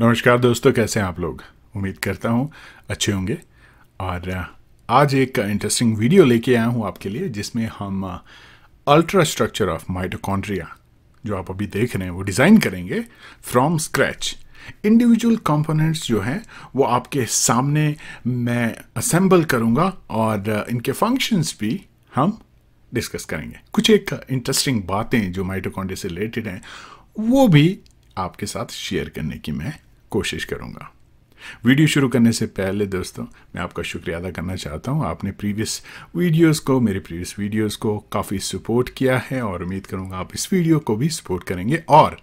नमस्कार दोस्तों कैसे हैं आप लोग उम्मीद करता हूँ अच्छे होंगे और आज एक इंटरेस्टिंग वीडियो लेके आया हूँ आपके लिए जिसमें हम अल्ट्रा स्ट्रक्चर ऑफ माइटोकॉन्ड्रिया जो आप अभी देख रहे हैं वो डिज़ाइन करेंगे फ्रॉम स्क्रैच इंडिविजुअल कंपोनेंट्स जो हैं वो आपके सामने मैं असेंबल करूँगा और इनके फंक्शंस भी हम डिस्कस करेंगे कुछ एक इंटरेस्टिंग बातें जो माइटोकॉन्ड्रिया से रिलेटेड हैं वो भी आपके साथ शेयर करने की मैं कोशिश करूँगा वीडियो शुरू करने से पहले दोस्तों मैं आपका शुक्रिया अदा करना चाहता हूँ आपने प्रीवियस वीडियोस को मेरे प्रीवियस वीडियोस को काफ़ी सपोर्ट किया है और उम्मीद करूँगा आप इस वीडियो को भी सपोर्ट करेंगे और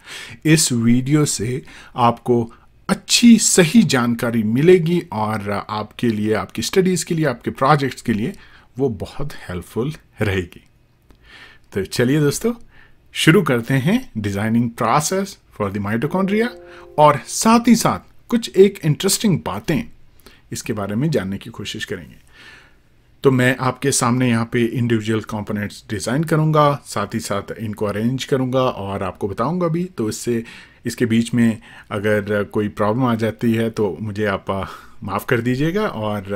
इस वीडियो से आपको अच्छी सही जानकारी मिलेगी और आपके लिए आपकी स्टडीज़ के लिए आपके प्रोजेक्ट्स के लिए वो बहुत हेल्पफुल रहेगी तो चलिए दोस्तों शुरू करते हैं designing process for the mitochondria और साथ ही साथ कुछ एक इंटरेस्टिंग बातें इसके बारे में जानने की कोशिश करेंगे तो मैं आपके सामने यहाँ पे इंडिविजुअल कंपोनेंट्स डिज़ाइन करूँगा साथ ही साथ इनको अरेंज करूँगा और आपको बताऊँगा भी तो इससे इसके बीच में अगर कोई प्रॉब्लम आ जाती है तो मुझे आप माफ़ कर दीजिएगा और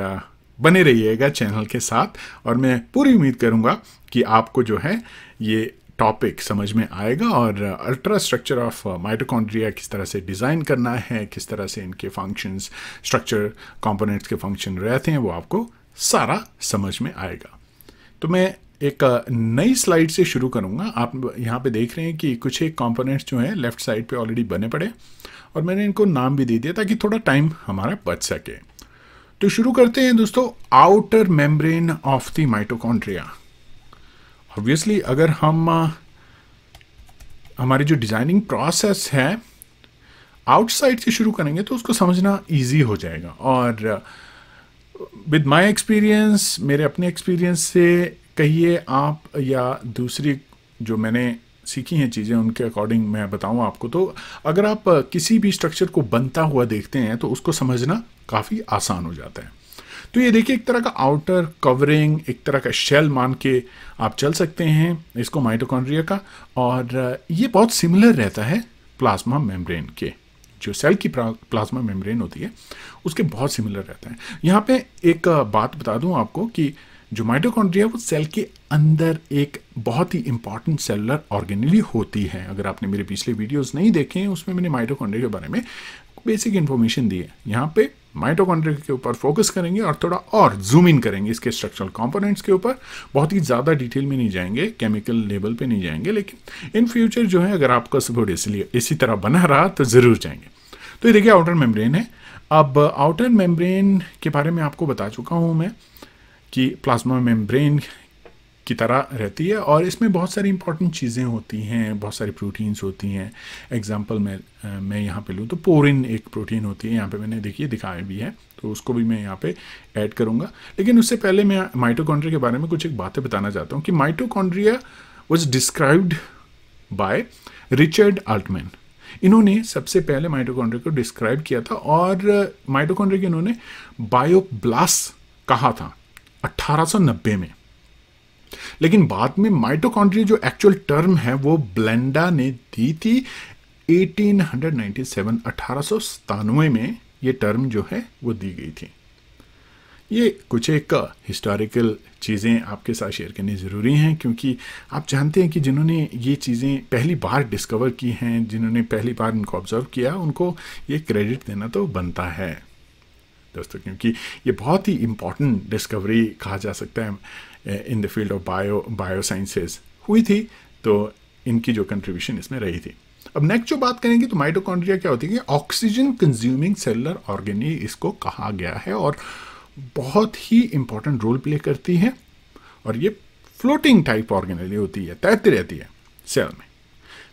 बने रहिएगा चैनल के साथ और मैं पूरी उम्मीद करूँगा कि आपको जो है ये टॉपिक समझ में आएगा और अल्ट्रा स्ट्रक्चर ऑफ माइटोकॉन्ड्रिया किस तरह से डिज़ाइन करना है किस तरह से इनके फंक्शंस स्ट्रक्चर कंपोनेंट्स के फंक्शन रहते हैं वो आपको सारा समझ में आएगा तो मैं एक uh, नई स्लाइड से शुरू करूंगा आप यहाँ पे देख रहे हैं कि कुछ एक कॉम्पोनेंट्स जो हैं लेफ्ट साइड पर ऑलरेडी बने पड़े और मैंने इनको नाम भी दे दिया ताकि थोड़ा टाइम हमारा बच सके तो शुरू करते हैं दोस्तों outer membrane of the mitochondria obviously अगर हम हमारी जो डिज़ाइनिंग प्रोसेस है आउटसाइड से शुरू करेंगे तो उसको समझना इजी हो जाएगा और विद माय एक्सपीरियंस मेरे अपने एक्सपीरियंस से कहिए आप या दूसरी जो मैंने सीखी हैं चीज़ें उनके अकॉर्डिंग मैं बताऊं आपको तो अगर आप किसी भी स्ट्रक्चर को बनता हुआ देखते हैं तो उसको समझना काफ़ी आसान हो जाता है तो ये देखिए एक तरह का आउटर कवरिंग एक तरह का शेल मान के आप चल सकते हैं इसको माइटोकॉन्ड्रिया का और ये बहुत सिमिलर रहता है प्लाज्मा मेम्ब्रेन के जो सेल की प्लाज्मा मेम्ब्रेन होती है उसके बहुत सिमिलर रहता है यहाँ पे एक बात बता दूँ आपको कि जो माइटोकॉन्ड्रिया वो सेल के अंदर एक बहुत ही इंपॉर्टेंट सेलुलर ऑर्गेनली होती है अगर आपने मेरे पिछले वीडियोस नहीं देखे हैं उसमें मैंने माइटोकॉन्ड्रिया के बारे में बेसिक इन्फॉर्मेशन दी है यहाँ पे माइटोकॉन्ड्रिया के ऊपर फोकस करेंगे और थोड़ा और जूम इन करेंगे इसके स्ट्रक्चरल कंपोनेंट्स के ऊपर बहुत ही ज़्यादा डिटेल में नहीं जाएंगे केमिकल लेवल पे नहीं जाएंगे लेकिन इन फ्यूचर जो है अगर आपका सपोर्ट इसलिए इसी तरह बना रहा तो ज़रूर जाएंगे तो ये देखिए आउटर मेम्ब्रेन है अब आउटर मेम्ब्रेन के बारे में आपको बता चुका हूँ मैं कि प्लाज्मा मेम्ब्रेन की तरह रहती है और इसमें बहुत सारी इंपॉर्टेंट चीज़ें होती हैं बहुत सारी प्रोटीन्स होती हैं एग्जांपल मैं मैं यहाँ पे लूँ तो पोरिन एक प्रोटीन होती है यहाँ पे मैंने देखिए दिखाया भी है तो उसको भी मैं यहाँ पे ऐड करूँगा लेकिन उससे पहले मैं माइटोकॉन्ड्रिया के बारे में कुछ एक बातें बताना चाहता हूँ कि mitochondria was described by Richard Altmann इन्होंने सबसे पहले माइटोकॉन्ड्रिया को डिस्क्राइब किया था और माइटोकॉन्ड्रिया इन्होंने बायोब्लास कहा था 1890 में लेकिन बाद में माइटोकॉन्ड्रिया जो एक्चुअल टर्म है वो ब्लेंडा ने दी थी 1897 अठारह में ये टर्म जो है वो दी गई थी ये कुछ एक हिस्टोरिकल चीज़ें आपके साथ शेयर करनी ज़रूरी हैं क्योंकि आप जानते हैं कि जिन्होंने ये चीज़ें पहली बार डिस्कवर की हैं जिन्होंने पहली बार इनको ऑब्ज़र्व किया उनको ये क्रेडिट देना तो बनता है दोस्तों क्योंकि ये बहुत ही इम्पॉर्टेंट डिस्कवरी कहा जा सकता है in the field of bio biosciences हुई थी तो इनकी जो कंट्रीब्यूशन इसमें रही थी अब नेक्स्ट जो बात करेंगे तो माइटोकॉन्ड्रिया क्या होती है ऑक्सीजन कंज्यूमिंग सेलुलर ऑर्गेनि इसको कहा गया है और बहुत ही इंपॉर्टेंट रोल प्ले करती है और ये फ्लोटिंग टाइप ऑर्गेनली होती है तैरती रहती है सेल में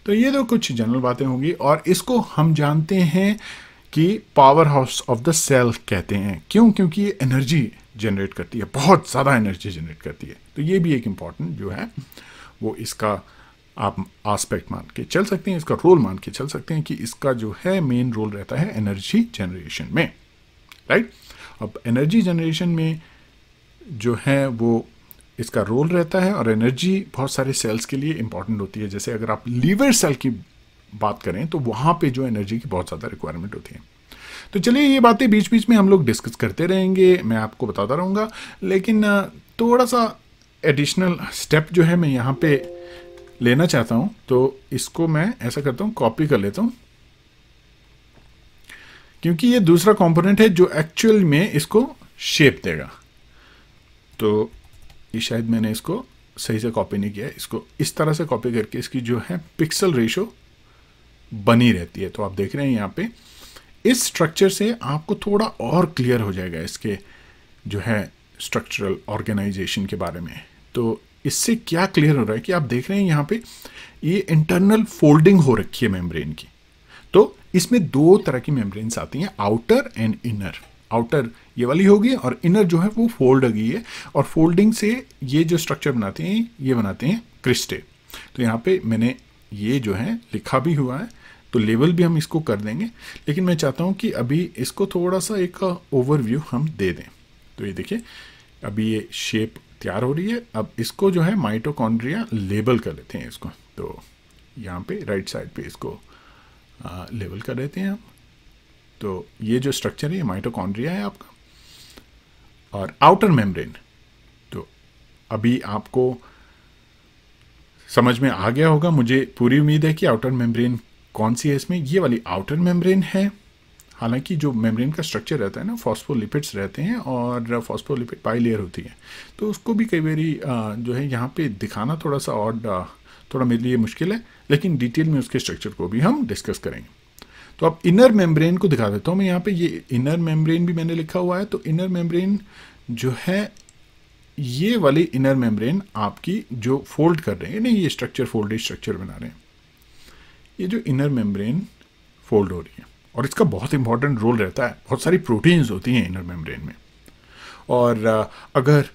तो ये तो कुछ जनरल बातें होंगी और इसको हम जानते हैं कि powerhouse of the cell कहते हैं क्यों क्योंकि ये एनर्जी जनरेट करती है बहुत ज़्यादा एनर्जी जनरेट करती है तो ये भी एक इम्पॉर्टेंट जो है वो इसका आप आस्पेक्ट मान के चल सकते हैं इसका रोल मान के चल सकते हैं कि इसका जो है मेन रोल रहता है एनर्जी जनरेशन में राइट अब एनर्जी जनरेशन में जो है वो इसका रोल रहता है और एनर्जी बहुत सारे सेल्स के लिए इंपॉर्टेंट होती है जैसे अगर आप लीवर सेल की बात करें तो वहाँ पे जो एनर्जी की बहुत ज़्यादा रिक्वायरमेंट होती है तो चलिए ये बातें बीच बीच में हम लोग डिस्कस करते रहेंगे मैं आपको बताता रहूँगा लेकिन थोड़ा सा एडिशनल स्टेप जो है मैं यहाँ पे लेना चाहता हूँ तो इसको मैं ऐसा करता हूँ कॉपी कर लेता हूँ क्योंकि ये दूसरा कंपोनेंट है जो एक्चुअल में इसको शेप देगा तो ये शायद मैंने इसको सही से कॉपी नहीं किया इसको इस तरह से कॉपी करके इसकी जो है पिक्सल रेशो बनी रहती है तो आप देख रहे हैं यहाँ पे इस स्ट्रक्चर से आपको थोड़ा और क्लियर हो जाएगा इसके जो है स्ट्रक्चरल ऑर्गेनाइजेशन के बारे में तो इससे क्या क्लियर हो रहा है कि आप देख रहे हैं यहाँ पे ये इंटरनल फोल्डिंग हो रखी है मेम्ब्रेन की तो इसमें दो तरह की मेम्ब्रेन्स आती हैं आउटर एंड इनर आउटर ये वाली होगी और इनर जो है वो फोल्ड हो गई है और फोल्डिंग से ये जो स्ट्रक्चर बनाते हैं ये बनाते हैं क्रिस्टे तो यहाँ पे मैंने ये जो है लिखा भी हुआ है तो लेवल भी हम इसको कर देंगे लेकिन मैं चाहता हूँ कि अभी इसको थोड़ा सा एक ओवरव्यू हम दे दें तो ये देखिए अभी ये शेप तैयार हो रही है अब इसको जो है माइटोकॉन्ड्रिया लेबल कर लेते हैं इसको तो यहाँ पे राइट साइड पे इसको आ, लेबल कर लेते हैं हम तो ये जो स्ट्रक्चर है ये माइटोकॉन्ड्रिया है आपका और आउटर मेम्ब्रेन तो अभी आपको समझ में आ गया होगा मुझे पूरी उम्मीद है कि आउटर मेम्ब्रेन कौन सी है इसमें ये वाली आउटर मेम्ब्रेन है हालांकि जो मेम्ब्रेन का स्ट्रक्चर रहता है ना फॉस्फोलिपिड्स रहते हैं और फॉस्फोलिपिड पाई लेयर होती है तो उसको भी कई बार जो है यहाँ पे दिखाना थोड़ा सा और थोड़ा मेरे लिए मुश्किल है लेकिन डिटेल में उसके स्ट्रक्चर को भी हम डिस्कस करेंगे तो अब इनर मेम्ब्रेन को दिखा देता हूँ मैं यहाँ पे ये इनर मेम्ब्रेन भी मैंने लिखा हुआ है तो इनर मेम्ब्रेन जो है ये वाली इनर मेम्ब्रेन आपकी जो फोल्ड कर रहे हैं नहीं ये स्ट्रक्चर फोल्डेड स्ट्रक्चर बना रहे हैं ये जो इनर मेम्ब्रेन फोल्ड हो रही है और इसका बहुत इंपॉर्टेंट रोल रहता है बहुत सारी प्रोटीन्स होती हैं इनर मेम्ब्रेन में और अगर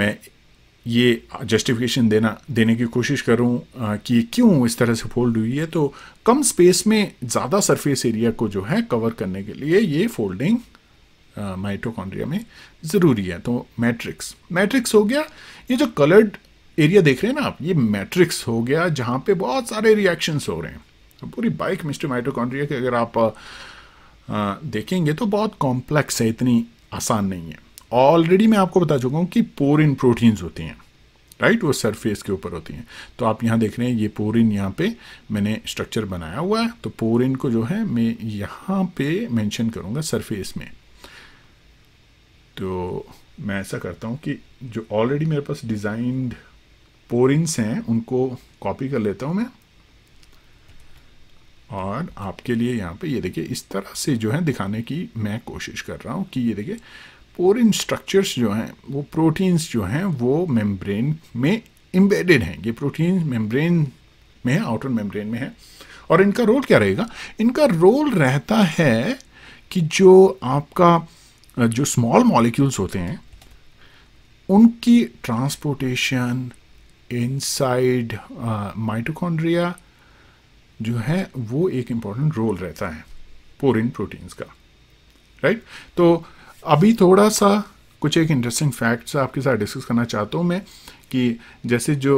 मैं ये जस्टिफिकेशन देना देने की कोशिश करूं कि क्यों इस तरह से फोल्ड हुई है तो कम स्पेस में ज़्यादा सरफेस एरिया को जो है कवर करने के लिए ये फोल्डिंग माइटोकॉन्ड्रिया में ज़रूरी है तो मैट्रिक्स मैट्रिक्स हो गया ये जो कलर्ड एरिया देख रहे हैं ना आप ये मैट्रिक्स हो गया जहाँ पे बहुत सारे रिएक्शंस हो रहे हैं तो पूरी बाइक मिस्टर माइट्रोकॉन्ड्रिया के अगर आप आ, देखेंगे तो बहुत कॉम्प्लेक्स है इतनी आसान नहीं है ऑलरेडी मैं आपको बता चुका हूँ कि पोर इन प्रोटीन्स होती हैं राइट वो सरफेस के ऊपर होती हैं तो आप यहाँ देख रहे हैं ये पोर इन यहाँ पे मैंने स्ट्रक्चर बनाया हुआ है तो पोर इन को जो है मैं यहाँ पे मेंशन करूँगा सरफेस में तो मैं ऐसा करता हूँ कि जो ऑलरेडी मेरे पास डिज़ाइंड पोरिंग्स हैं उनको कॉपी कर लेता हूँ मैं और आपके लिए यहाँ पे ये देखिए इस तरह से जो है दिखाने की मैं कोशिश कर रहा हूँ कि ये देखिए पोरिन स्ट्रक्चर्स जो हैं वो प्रोटीन्स जो हैं वो मेम्ब्रेन में इम्बेडेड हैं ये प्रोटीन मेम्ब्रेन में है आउटर मेम्ब्रेन में है और इनका रोल क्या रहेगा इनका रोल रहता है कि जो आपका जो स्मॉल मॉलिक्यूल्स होते हैं उनकी ट्रांसपोर्टेशन इनसाइड माइटोकॉन्ड्रिया uh, जो है वो एक इम्पॉर्टेंट रोल रहता है पोरिन प्रोटीन्स का राइट right? तो अभी थोड़ा सा कुछ एक इंटरेस्टिंग फैक्ट्स आपके साथ डिस्कस करना चाहता हूँ मैं कि जैसे जो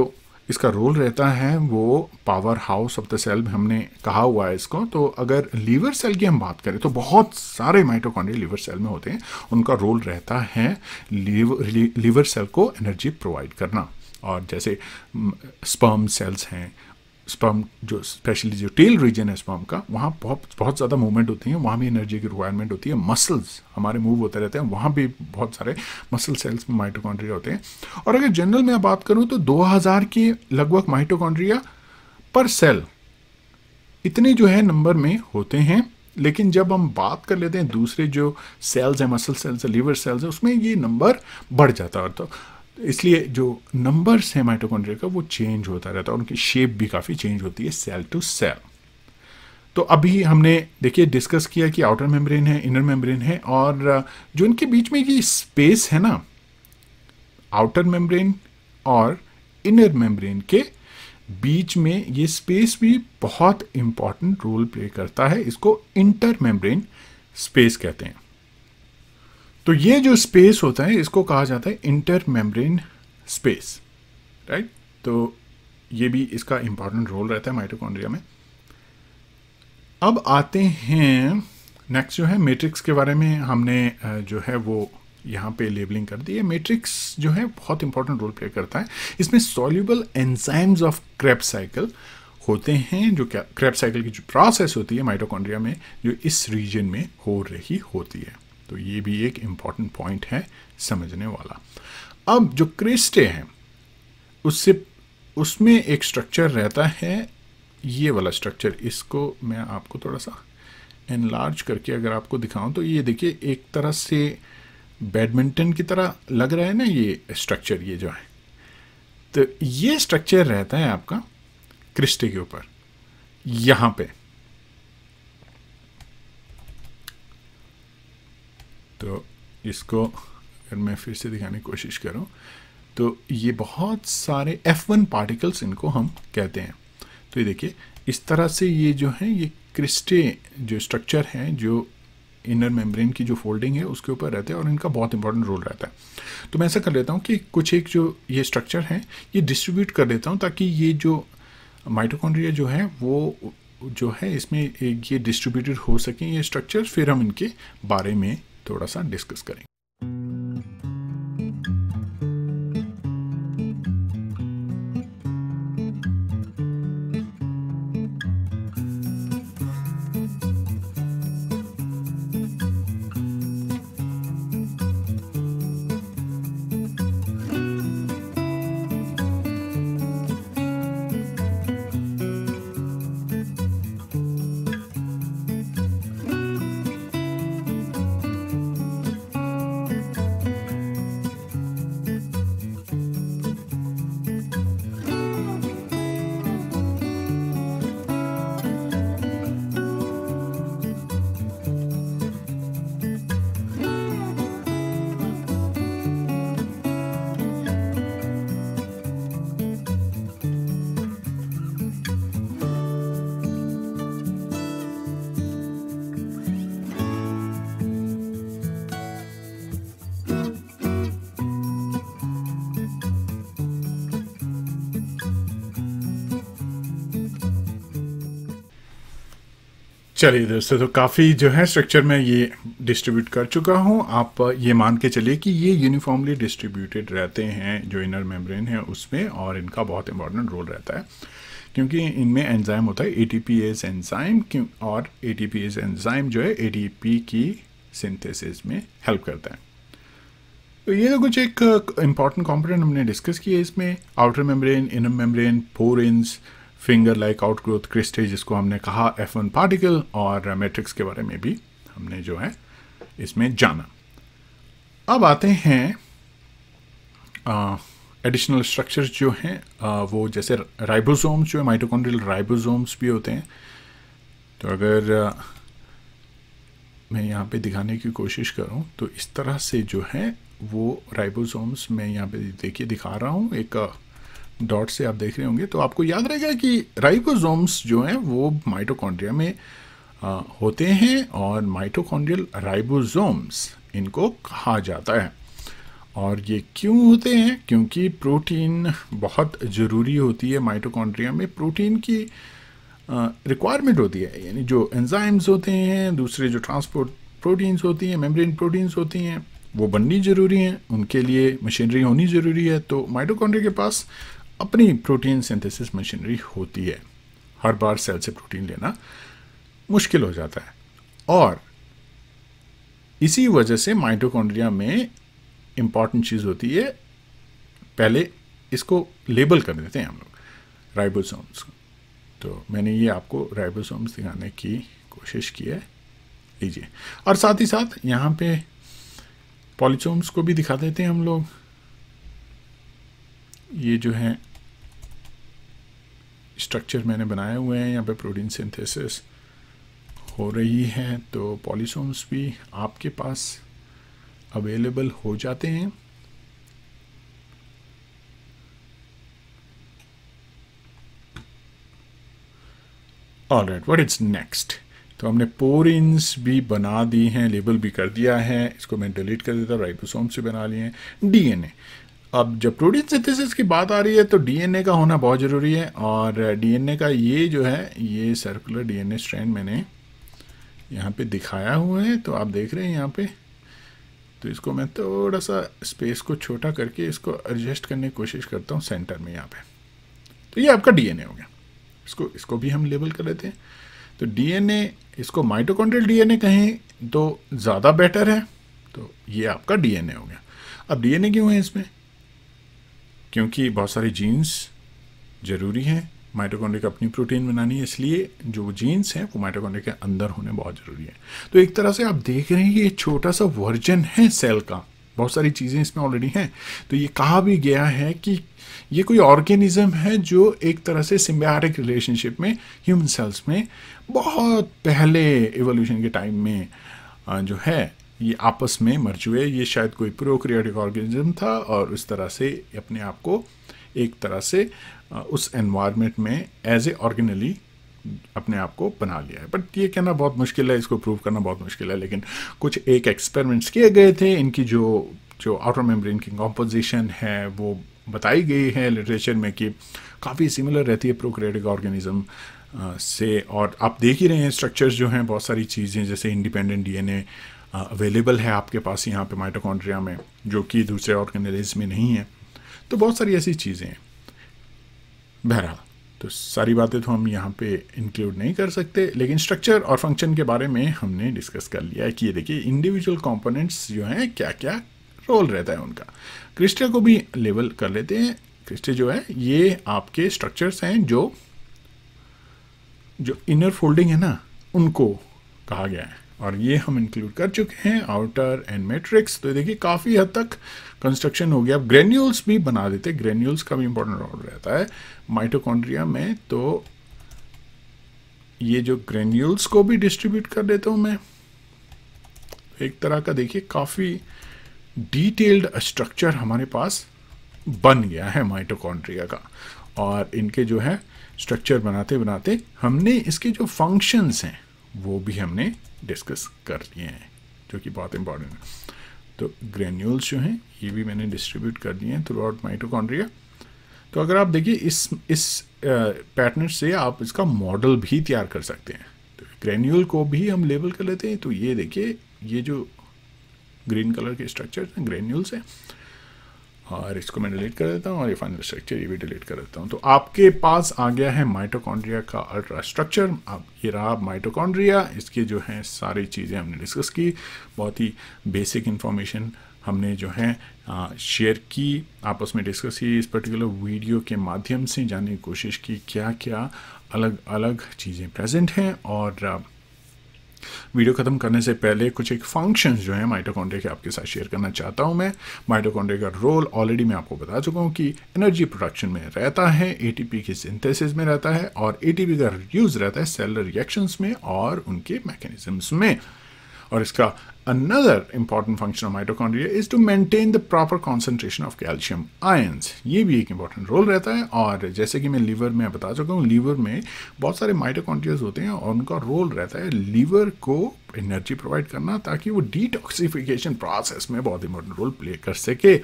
इसका रोल रहता है वो powerhouse of the cell हमने कहा हुआ है इसको तो अगर लीवर सेल की हम बात करें तो बहुत सारे माइटोकॉन्ड्रिया लीवर सेल में होते हैं उनका रोल रहता है लीवर सेल को एनर्जी प्रोवाइड करना और जैसे स्पर्म सेल्स हैं स्पर्म जो स्पेशली जो टेल रीजन है स्पर्म का वहाँ बहुत बहुत ज़्यादा मूवमेंट होती है वहाँ भी एनर्जी की रिक्वायरमेंट होती है मसल्स हमारे मूव होते रहते हैं वहाँ भी बहुत सारे मसल सेल्स में माइटोकॉन्ड्रिया होते हैं और अगर जनरल में बात करूँ तो 2000 के लगभग माइटोकॉन्ड्रिया पर सेल इतने जो है नंबर में होते हैं लेकिन जब हम बात कर लेते हैं दूसरे जो सेल्स हैं मसल सेल्स है लीवर सेल्स हैं उसमें ये नंबर बढ़ जाता है तो इसलिए जो नंबर्स हैं माइटोकॉन्ड्रिया का वो चेंज होता रहता है उनकी शेप भी काफ़ी चेंज होती है सेल टू सेल तो अभी हमने देखिए डिस्कस किया कि आउटर मेम्ब्रेन है इनर मेम्ब्रेन है और uh, जो इनके बीच में ये स्पेस है ना आउटर मेम्ब्रेन और इनर मेम्ब्रेन के बीच में ये स्पेस भी बहुत इंपॉर्टेंट रोल प्ले करता है इसको इंटर मेम्ब्रेन स्पेस कहते हैं तो ये जो स्पेस होता है इसको कहा जाता है इंटर मेम्ब्रेन स्पेस राइट तो ये भी इसका इंपॉर्टेंट रोल रहता है माइटोकॉन्ड्रिया में अब आते हैं नेक्स्ट जो है मैट्रिक्स के बारे में हमने जो है वो यहाँ पे लेबलिंग कर दी है मैट्रिक्स जो है बहुत इंपॉर्टेंट रोल प्ले करता है इसमें soluble enzymes of Krebs cycle होते हैं जो क्या क्रैप साइकिल की जो प्रोसेस होती है माइटोकॉन्ड्रिया में जो इस रीजन में हो रही होती है तो ये भी एक इम्पॉर्टेंट पॉइंट है समझने वाला अब जो क्रिस्टे हैं उससे उसमें एक स्ट्रक्चर रहता है ये वाला स्ट्रक्चर इसको मैं आपको थोड़ा सा एनलार्ज करके अगर आपको दिखाऊं तो ये देखिए एक तरह से बैडमिंटन की तरह लग रहा है ना ये स्ट्रक्चर ये जो है तो ये स्ट्रक्चर रहता है आपका क्रिस्टे के ऊपर यहाँ पे तो इसको अगर मैं फिर से दिखाने की कोशिश करूँ तो ये बहुत सारे F1 पार्टिकल्स इनको हम कहते हैं तो ये देखिए इस तरह से ये जो है ये क्रिस्टे जो स्ट्रक्चर हैं जो इनर मेम्ब्रेन की जो फोल्डिंग है उसके ऊपर रहते हैं और इनका बहुत इंपॉर्टेंट रोल रहता है तो मैं ऐसा कर लेता हूँ कि कुछ एक जो ये स्ट्रक्चर हैं ये डिस्ट्रीब्यूट कर देता हूँ ताकि ये जो माइटोकॉन्ड्रिया जो है वो जो है इसमें ये डिस्ट्रीब्यूटेड हो सकें ये स्ट्रक्चर फिर हम इनके बारे में थोड़ा सा डिस्कस करेंगे चलिए दोस्तों तो, तो, तो काफ़ी जो है स्ट्रक्चर में ये डिस्ट्रीब्यूट कर चुका हूँ आप ये मान के चलिए कि ये यूनिफॉर्मली डिस्ट्रीब्यूटेड रहते हैं जो इनर मेम्ब्रेन है उसमें और इनका बहुत इंपॉर्टेंट रोल रहता है क्योंकि इनमें एंजाइम होता है A T P S enzyme क्यों और A T P S enzyme जो है ए टी पी की सिंथेसिस में हेल्प करता है तो ये तो कुछ एक इम्पॉर्टेंट कॉम्पोनेंट हमने डिस्कस किया इसमें outer membrane inner membrane porins finger like outgrowth cristae जिसको हमने कहा एफ वन पार्टिकल और मैट्रिक्स के बारे में भी हमने जो है इसमें जाना अब आते हैं एडिशनल स्ट्रक्चर्स जो हैं वो जैसे राइबोसोम्स जो है माइटोकॉन्ड्रियल राइबोसोम्स भी होते हैं तो अगर आ, मैं यहाँ पे दिखाने की कोशिश करूँ तो इस तरह से जो है वो राइबोसोम्स मैं यहाँ पे देखिए दिखा रहा हूँ एक डॉट से आप देख रहे होंगे तो आपको याद रहेगा कि राइबोसोम्स जो हैं वो माइटोकॉन्ड्रिया में आ, होते हैं और माइटोकॉन्ड्रियल राइबोसोम्स इनको कहा जाता है और ये क्यों होते हैं क्योंकि प्रोटीन बहुत ज़रूरी होती है माइटोकॉन्ड्रिया में प्रोटीन की रिक्वायरमेंट होती है यानी जो एंजाइम्स होते हैं दूसरे जो ट्रांसपोर्ट प्रोटीन्स होती हैं मेम्ब्रेन प्रोटीन्स होती हैं वो बननी ज़रूरी हैं उनके लिए मशीनरी होनी ज़रूरी है तो माइटोकॉन्ड्रिया के पास अपनी प्रोटीन सिंथेसिस मशीनरी होती है हर बार सेल से प्रोटीन लेना मुश्किल हो जाता है और इसी वजह से माइटोकॉन्ड्रिया में इम्पॉर्टेंट चीज़ होती है पहले इसको लेबल कर देते हैं हम लोग राइबोसोम्स को तो मैंने ये आपको राइबोसोम्स दिखाने की कोशिश की है लीजिए और साथ ही साथ यहाँ पे पॉलीसोम्स को भी दिखा देते हैं हम लोग ये जो है स्ट्रक्चर मैंने बनाए हुए हैं यहाँ पे प्रोटीन सिंथेसिस हो रही है तो पॉलीसोम्स भी आपके पास अवेलेबल हो जाते हैं all right what is next तो हमने पोरिंस भी बना दी हैं लेबल भी कर दिया है इसको मैं डिलीट कर देता राइबोसोम से बना लिए हैं डीएनए अब जब प्रोटीन सिंथेसिस की बात आ रही है तो डीएनए का होना बहुत ज़रूरी है और डीएनए का ये जो है ये सर्कुलर डीएनए स्ट्रैंड मैंने यहाँ पे दिखाया हुआ है तो आप देख रहे हैं यहाँ पे तो इसको मैं थोड़ा सा स्पेस को छोटा करके इसको एडजस्ट करने की कोशिश करता हूँ सेंटर में यहाँ पे तो ये आपका डीएनए हो गया इसको इसको भी हम लेबल कर लेते हैं तो डीएनए इसको माइटोकॉन्ड्रियल डीएनए कहें तो ज़्यादा बेटर है तो ये आपका डीएनए हो गया अब डीएनए क्यों है इसमें क्योंकि बहुत सारी जीन्स ज़रूरी हैं माइटोकॉन्ड्रिक अपनी प्रोटीन बनानी है इसलिए जो जीन्स हैं वो माइटोकॉन्ड्रिक के अंदर होने बहुत ज़रूरी है तो एक तरह से आप देख रहे हैं कि ये छोटा सा वर्जन है सेल का बहुत सारी चीज़ें इसमें ऑलरेडी हैं तो ये कहा भी गया है कि ये कोई ऑर्गेनिज्म है जो एक तरह से सिम्बायोटिक रिलेशनशिप में ह्यूमन सेल्स में बहुत पहले एवोल्यूशन के टाइम में जो है ये आपस में मर्ज हुए ये शायद कोई प्रोक्रियाटिक ऑर्गेनिज्म था और उस तरह से अपने आप को एक तरह से उस एनवायरनमेंट में एज ए ऑर्गेनली अपने आप को बना लिया है बट ये कहना बहुत मुश्किल है इसको प्रूव करना बहुत मुश्किल है लेकिन कुछ एक एक्सपेरिमेंट्स किए गए थे इनकी जो जो आउटर मेम्ब्रेन की कॉम्पोजिशन है वो बताई गई है लिटरेचर में कि काफ़ी सिमिलर रहती है प्रोक्रियाटिक ऑर्गेनिज्म से और आप देख ही रहे हैं स्ट्रक्चर्स जो हैं बहुत सारी चीज़ें जैसे इंडिपेंडेंट डीएनए अवेलेबल है आपके पास यहाँ पे माइटोकॉन्ड्रिया में जो कि दूसरे ऑर्गेनल्स में नहीं है तो बहुत सारी ऐसी चीज़ें हैं बहरहाल तो सारी बातें तो हम यहाँ पे इंक्लूड नहीं कर सकते लेकिन स्ट्रक्चर और फंक्शन के बारे में हमने डिस्कस कर लिया है कि ये देखिए इंडिविजुअल कंपोनेंट्स जो हैं क्या क्या रोल रहता है उनका क्रिस्टे को भी लेवल कर लेते हैं क्रिस्टे जो है ये आपके स्ट्रक्चर्स हैं जो जो इनर फोल्डिंग है ना उनको कहा गया है और ये हम इंक्लूड कर चुके हैं आउटर एंड मैट्रिक्स तो देखिए काफ़ी हद तक कंस्ट्रक्शन हो गया अब ग्रेन्यूल्स भी बना देते ग्रेन्यूल्स का भी इंपॉर्टेंट रोल रहता है माइटोकॉन्ड्रिया में तो ये जो ग्रेन्यूल्स को भी डिस्ट्रीब्यूट कर देता हूँ मैं एक तरह का देखिए काफ़ी डिटेल्ड स्ट्रक्चर हमारे पास बन गया है माइटोकॉन्ड्रिया का और इनके जो है स्ट्रक्चर बनाते बनाते हमने इसके जो फंक्शंस हैं वो भी हमने डिस्कस कर लिए हैं जो कि बहुत इंपॉर्टेंट है तो ग्रेन्यूल्स जो हैं ये भी मैंने डिस्ट्रीब्यूट कर दिए हैं थ्रू आउट माइटोकॉन्ड्रिया तो अगर आप देखिए इस इस पैटर्न से आप इसका मॉडल भी तैयार कर सकते हैं तो ग्रेन्यूल को भी हम लेबल कर लेते हैं तो ये देखिए ये जो ग्रीन कलर के स्ट्रक्चर हैं ग्रेन्यूल्स हैं और हाँ, इसको मैं डिलीट कर देता हूँ और ये फाइनल स्ट्रक्चर ये भी डिलीट कर देता हूँ तो आपके पास आ गया है माइटोकॉन्ड्रिया का अल्ट्रा स्ट्रक्चर अब ये रहा माइटोकॉन्ड्रिया इसके जो है सारी चीज़ें हमने डिस्कस की बहुत ही बेसिक इन्फॉर्मेशन हमने जो है शेयर की आपस में डिस्कस की इस पर्टिकुलर वीडियो के माध्यम से जानने की कोशिश की क्या क्या अलग अलग चीज़ें प्रेजेंट हैं और वीडियो ख़त्म करने से पहले कुछ एक फंक्शंस जो है माइटोकॉन्ड्रिया के आपके साथ शेयर करना चाहता हूं मैं माइटोकॉन्ड्रिया का रोल ऑलरेडी मैं आपको बता चुका हूं कि एनर्जी प्रोडक्शन में रहता है एटीपी की सिंथेसिस में रहता है और एटीपी का यूज़ रहता है सेलर रिएक्शंस में और उनके मैकेनिज्म में और इसका another important function of mitochondria is to maintain the proper concentration of calcium ions ये भी एक इंपॉर्टेंट रोल रहता है और जैसे कि मैं लीवर में बता चुका हूँ लीवर में बहुत सारे माइटोकॉन्ड्रियाज होते हैं और उनका रोल रहता है लीवर को एनर्जी प्रोवाइड करना ताकि वो डिटॉक्सिफिकेशन प्रोसेस में बहुत इंपॉर्टेंट रोल प्ले कर सके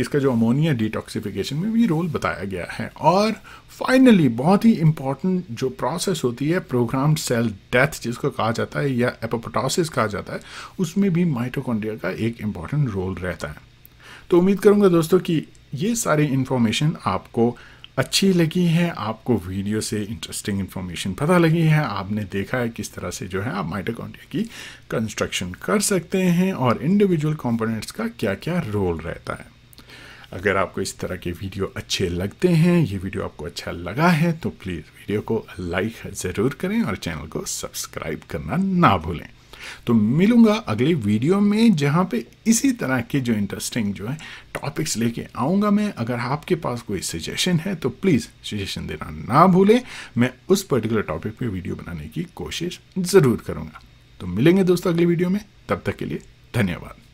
इसका जो अमोनिया डिटॉक्सिफिकेशन में भी रोल बताया गया है और फाइनली बहुत ही इंपॉर्टेंट जो प्रोसेस होती है प्रोग्राम सेल डेथ जिसको कहा जाता है या एपोपोटोसिस कहा जाता है उसमें भी माइटोकॉन्ड्रिया का एक इम्पॉर्टेंट रोल रहता है तो उम्मीद करूँगा दोस्तों कि ये सारी इन्फॉर्मेशन आपको अच्छी लगी है आपको वीडियो से इंटरेस्टिंग इन्फॉर्मेशन पता लगी है आपने देखा है किस तरह से जो है आप माइटोकॉन्ड्रिया की कंस्ट्रक्शन कर सकते हैं और इंडिविजुअल कंपोनेंट्स का क्या क्या रोल रहता है अगर आपको इस तरह के वीडियो अच्छे लगते हैं ये वीडियो आपको अच्छा लगा है तो प्लीज़ वीडियो को लाइक ज़रूर करें और चैनल को सब्सक्राइब करना ना भूलें तो मिलूंगा अगले वीडियो में जहाँ पे इसी तरह के जो इंटरेस्टिंग जो है टॉपिक्स लेके आऊंगा मैं अगर आपके पास कोई सजेशन है तो प्लीज़ सजेशन देना ना भूलें मैं उस पर्टिकुलर टॉपिक पे वीडियो बनाने की कोशिश ज़रूर करूंगा तो मिलेंगे दोस्तों अगले वीडियो में तब तक के लिए धन्यवाद